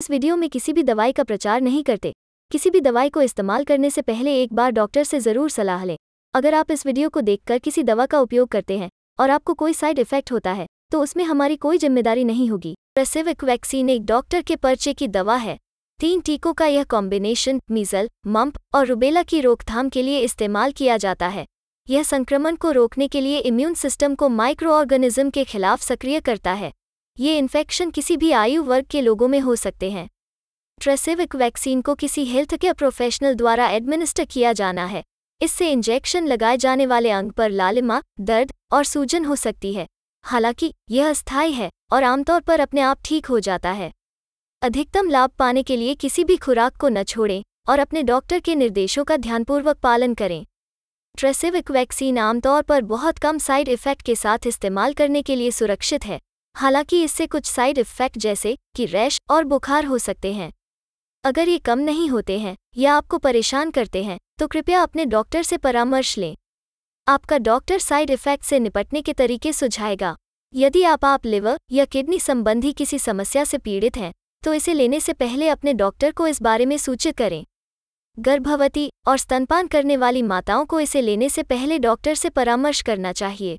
इस वीडियो में किसी भी दवाई का प्रचार नहीं करते किसी भी दवाई को इस्तेमाल करने से पहले एक बार डॉक्टर से ज़रूर सलाह लें अगर आप इस वीडियो को देखकर किसी दवा का उपयोग करते हैं और आपको कोई साइड इफेक्ट होता है तो उसमें हमारी कोई जिम्मेदारी नहीं होगी प्रसिविक वैक्सीन एक डॉक्टर के पर्चे की दवा है तीन टीकों का यह कॉम्बिनेशन मीजल मम्प और रुबेला की रोकथाम के लिए इस्तेमाल किया जाता है यह संक्रमण को रोकने के लिए इम्यून सिस्टम को माइक्रो ऑर्गेनिज्म के खिलाफ सक्रिय करता है ये इन्फेक्शन किसी भी आयु वर्ग के लोगों में हो सकते हैं ट्रेसिविक वैक्सीन को किसी हेल्थ केयर प्रोफेशनल द्वारा एडमिनिस्टर किया जाना है इससे इंजेक्शन लगाए जाने वाले अंग पर लालिमा दर्द और सूजन हो सकती है हालांकि यह अस्थायी है और आमतौर पर अपने आप ठीक हो जाता है अधिकतम लाभ पाने के लिए किसी भी खुराक को न छोड़ें और अपने डॉक्टर के निर्देशों का ध्यानपूर्वक पालन करें ट्रेसिविक वैक्सीन आमतौर पर बहुत कम साइड इफेक्ट के साथ इस्तेमाल करने के लिए सुरक्षित है हालांकि इससे कुछ साइड इफ़ेक्ट जैसे कि रैश और बुखार हो सकते हैं अगर ये कम नहीं होते हैं या आपको परेशान करते हैं तो कृपया अपने डॉक्टर से परामर्श लें आपका डॉक्टर साइड इफ़ेक्ट से निपटने के तरीके सुझाएगा यदि आप आप लिवर या किडनी संबंधी किसी समस्या से पीड़ित हैं तो इसे लेने से पहले अपने डॉक्टर को इस बारे में सूचित करें गर्भवती और स्तनपान करने वाली माताओं को इसे लेने से पहले डॉक्टर से परामर्श करना चाहिए